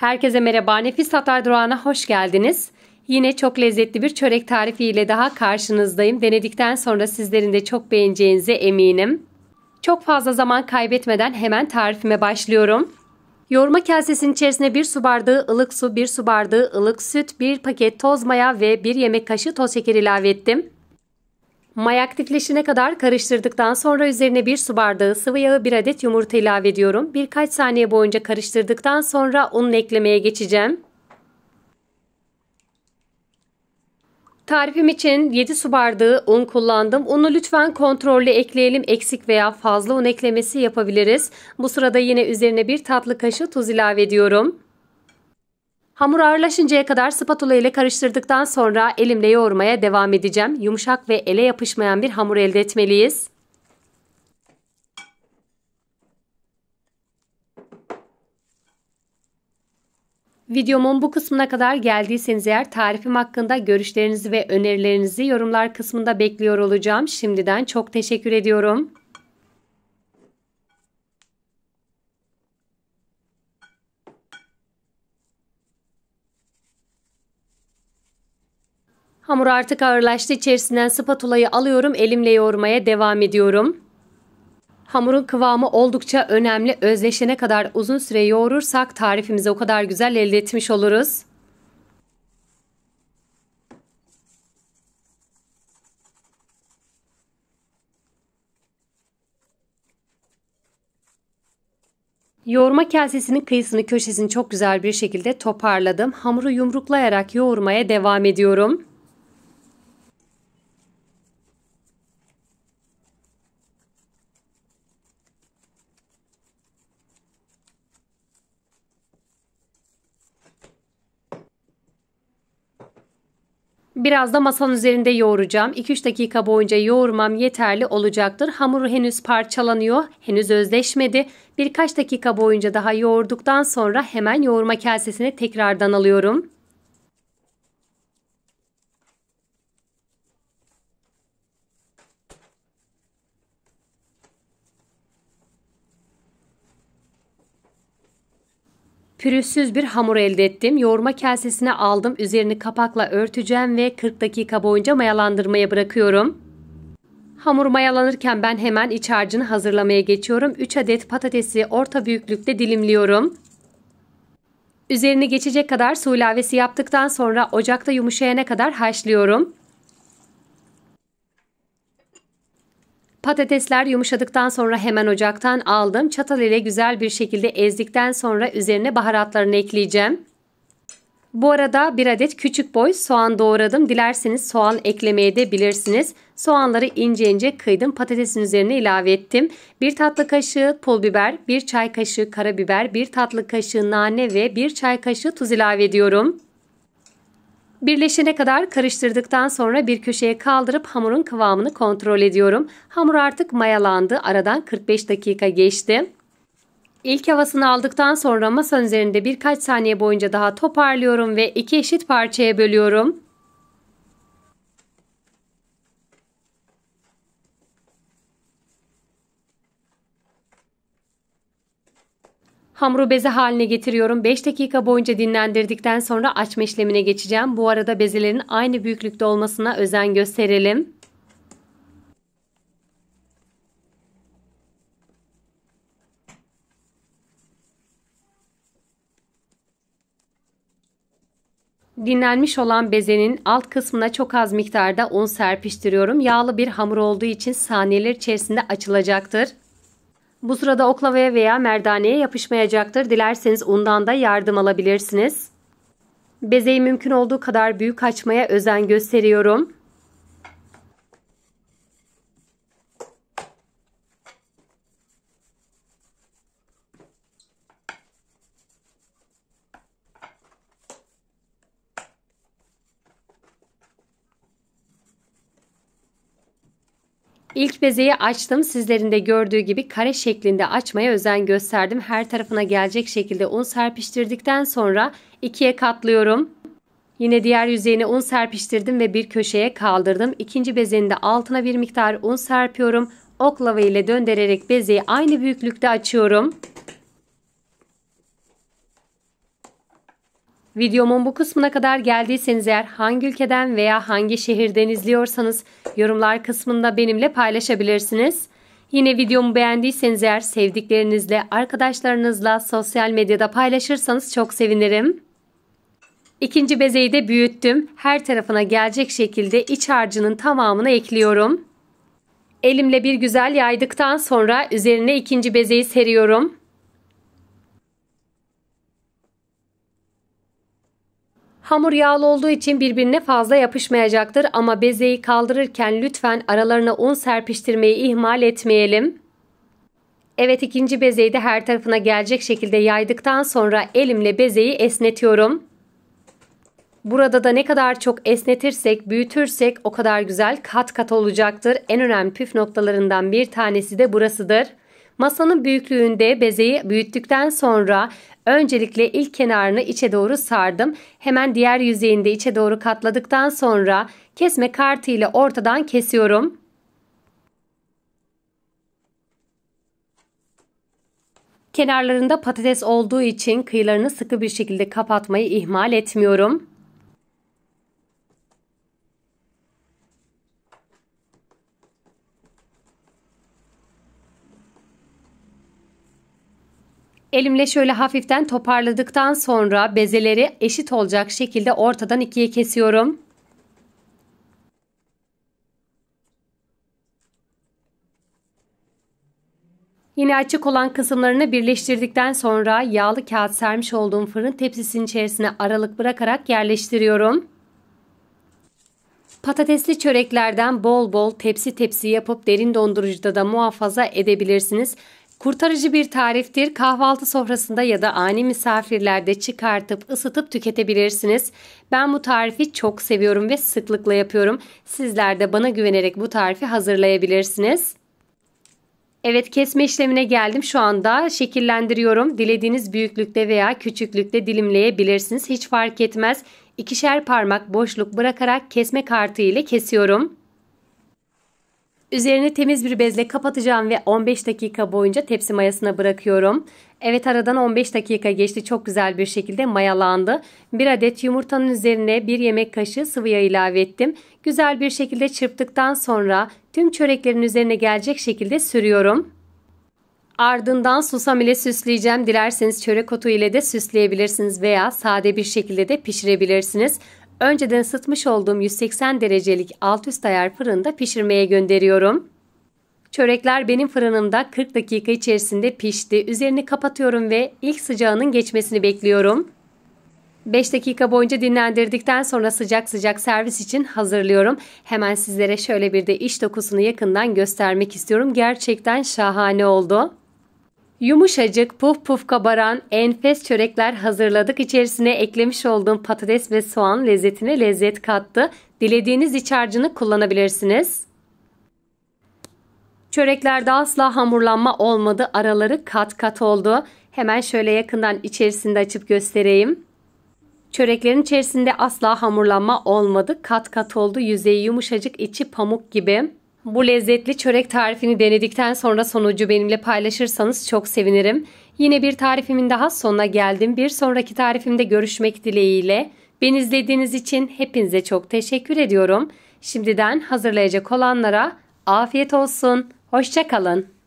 Herkese merhaba. Nefis Hatay Durağı'na hoş geldiniz. Yine çok lezzetli bir çörek tarifiyle daha karşınızdayım. Denedikten sonra sizlerin de çok beğeneceğinize eminim. Çok fazla zaman kaybetmeden hemen tarifime başlıyorum. Yoğurma kasesinin içerisine 1 su bardağı ılık su, 1 su bardağı ılık süt, 1 paket toz maya ve 1 yemek kaşığı toz şeker ilave ettim. May aktifleşene kadar karıştırdıktan sonra üzerine bir su bardağı sıvı yağı bir adet yumurta ilave ediyorum. Birkaç saniye boyunca karıştırdıktan sonra unun eklemeye geçeceğim. Tarifim için 7 su bardağı un kullandım. Unu lütfen kontrollü ekleyelim. Eksik veya fazla un eklemesi yapabiliriz. Bu sırada yine üzerine bir tatlı kaşığı tuz ilave ediyorum. Hamur ağırlaşıncaya kadar spatula ile karıştırdıktan sonra elimle yoğurmaya devam edeceğim. Yumuşak ve ele yapışmayan bir hamur elde etmeliyiz. Videomun bu kısmına kadar geldiyseniz eğer tarifim hakkında görüşlerinizi ve önerilerinizi yorumlar kısmında bekliyor olacağım. Şimdiden çok teşekkür ediyorum. Hamur artık ağırlaştı. İçerisinden spatulayı alıyorum. Elimle yoğurmaya devam ediyorum. Hamurun kıvamı oldukça önemli. Özleşene kadar uzun süre yoğurursak tarifimizi o kadar güzel elde etmiş oluruz. Yoğurma kasesinin kıyısını köşesini çok güzel bir şekilde toparladım. Hamuru yumruklayarak yoğurmaya devam ediyorum. Biraz da masanın üzerinde yoğuracağım. 2-3 dakika boyunca yoğurmam yeterli olacaktır. Hamuru henüz parçalanıyor, henüz özleşmedi. Birkaç dakika boyunca daha yoğurduktan sonra hemen yoğurma kasesine tekrardan alıyorum. Pürüzsüz bir hamur elde ettim. Yoğurma kasesine aldım. Üzerini kapakla örteceğim ve 40 dakika boyunca mayalandırmaya bırakıyorum. Hamur mayalanırken ben hemen iç harcını hazırlamaya geçiyorum. 3 adet patatesi orta büyüklükte dilimliyorum. Üzerine geçecek kadar su ilavesi yaptıktan sonra ocakta yumuşayana kadar haşlıyorum. Patatesler yumuşadıktan sonra hemen ocaktan aldım. Çatal ile güzel bir şekilde ezdikten sonra üzerine baharatlarını ekleyeceğim. Bu arada bir adet küçük boy soğan doğradım. Dilerseniz soğan eklemeye de bilirsiniz. Soğanları ince ince kıydım. Patatesin üzerine ilave ettim. 1 tatlı kaşığı pul biber, 1 çay kaşığı karabiber, 1 tatlı kaşığı nane ve 1 çay kaşığı tuz ilave ediyorum. Birleşene kadar karıştırdıktan sonra bir köşeye kaldırıp hamurun kıvamını kontrol ediyorum. Hamur artık mayalandı. Aradan 45 dakika geçti. İlk havasını aldıktan sonra masa üzerinde birkaç saniye boyunca daha toparlıyorum ve iki eşit parçaya bölüyorum. Hamuru beze haline getiriyorum. 5 dakika boyunca dinlendirdikten sonra açma işlemine geçeceğim. Bu arada bezelerin aynı büyüklükte olmasına özen gösterelim. Dinlenmiş olan bezenin alt kısmına çok az miktarda un serpiştiriyorum. Yağlı bir hamur olduğu için saniyeler içerisinde açılacaktır. Bu sırada oklavaya veya merdaneye yapışmayacaktır. Dilerseniz undan da yardım alabilirsiniz. Bezeyi mümkün olduğu kadar büyük açmaya özen gösteriyorum. İlk bezeyi açtım. Sizlerin de gördüğü gibi kare şeklinde açmaya özen gösterdim. Her tarafına gelecek şekilde un serpiştirdikten sonra ikiye katlıyorum. Yine diğer yüzeyine un serpiştirdim ve bir köşeye kaldırdım. İkinci bezenin de altına bir miktar un serpiyorum. Oklava ile döndürerek bezeyi aynı büyüklükte açıyorum. Videomun bu kısmına kadar geldiyseniz eğer hangi ülkeden veya hangi şehirden izliyorsanız yorumlar kısmında benimle paylaşabilirsiniz. Yine videomu beğendiyseniz eğer sevdiklerinizle, arkadaşlarınızla sosyal medyada paylaşırsanız çok sevinirim. İkinci bezeyi de büyüttüm. Her tarafına gelecek şekilde iç harcının tamamını ekliyorum. Elimle bir güzel yaydıktan sonra üzerine ikinci bezeyi seriyorum. Hamur yağlı olduğu için birbirine fazla yapışmayacaktır ama bezeyi kaldırırken lütfen aralarına un serpiştirmeyi ihmal etmeyelim. Evet ikinci bezeyi de her tarafına gelecek şekilde yaydıktan sonra elimle bezeyi esnetiyorum. Burada da ne kadar çok esnetirsek, büyütürsek o kadar güzel kat kat olacaktır. En önemli püf noktalarından bir tanesi de burasıdır. Masanın büyüklüğünde bezeyi büyüttükten sonra Öncelikle ilk kenarını içe doğru sardım. Hemen diğer yüzeyini de içe doğru katladıktan sonra kesme kartı ile ortadan kesiyorum. Kenarlarında patates olduğu için kıyılarını sıkı bir şekilde kapatmayı ihmal etmiyorum. Elimle şöyle hafiften toparladıktan sonra bezeleri eşit olacak şekilde ortadan ikiye kesiyorum. Yine açık olan kısımlarını birleştirdikten sonra yağlı kağıt sermiş olduğum fırın tepsisinin içerisine aralık bırakarak yerleştiriyorum. Patatesli çöreklerden bol bol tepsi tepsi yapıp derin dondurucuda da muhafaza edebilirsiniz. Kurtarıcı bir tariftir. Kahvaltı sonrasında ya da ani misafirlerde çıkartıp ısıtıp tüketebilirsiniz. Ben bu tarifi çok seviyorum ve sıklıkla yapıyorum. Sizler de bana güvenerek bu tarifi hazırlayabilirsiniz. Evet kesme işlemine geldim. Şu anda şekillendiriyorum. Dilediğiniz büyüklükte veya küçüklükte dilimleyebilirsiniz. Hiç fark etmez. İkişer parmak boşluk bırakarak kesme kartı ile kesiyorum. Üzerini temiz bir bezle kapatacağım ve 15 dakika boyunca tepsi mayasına bırakıyorum. Evet aradan 15 dakika geçti çok güzel bir şekilde mayalandı. Bir adet yumurtanın üzerine bir yemek kaşığı sıvı yağ ilave ettim. Güzel bir şekilde çırptıktan sonra tüm çöreklerin üzerine gelecek şekilde sürüyorum. Ardından susam ile süsleyeceğim. Dilerseniz çörek otu ile de süsleyebilirsiniz veya sade bir şekilde de pişirebilirsiniz. Önceden ısıtmış olduğum 180 derecelik alt üst ayar fırında pişirmeye gönderiyorum. Çörekler benim fırınımda 40 dakika içerisinde pişti. Üzerini kapatıyorum ve ilk sıcağının geçmesini bekliyorum. 5 dakika boyunca dinlendirdikten sonra sıcak sıcak servis için hazırlıyorum. Hemen sizlere şöyle bir de iç dokusunu yakından göstermek istiyorum. Gerçekten şahane oldu. Yumuşacık puf puf kabaran enfes çörekler hazırladık. İçerisine eklemiş olduğum patates ve soğan lezzetine lezzet kattı. Dilediğiniz iç harcını kullanabilirsiniz. Çöreklerde asla hamurlanma olmadı. Araları kat kat oldu. Hemen şöyle yakından içerisinde açıp göstereyim. Çöreklerin içerisinde asla hamurlanma olmadı. Kat kat oldu. Yüzeyi yumuşacık, içi pamuk gibi. Bu lezzetli çörek tarifini denedikten sonra sonucu benimle paylaşırsanız çok sevinirim. Yine bir tarifimin daha sonuna geldim. Bir sonraki tarifimde görüşmek dileğiyle. Beni izlediğiniz için hepinize çok teşekkür ediyorum. Şimdiden hazırlayacak olanlara afiyet olsun. Hoşçakalın.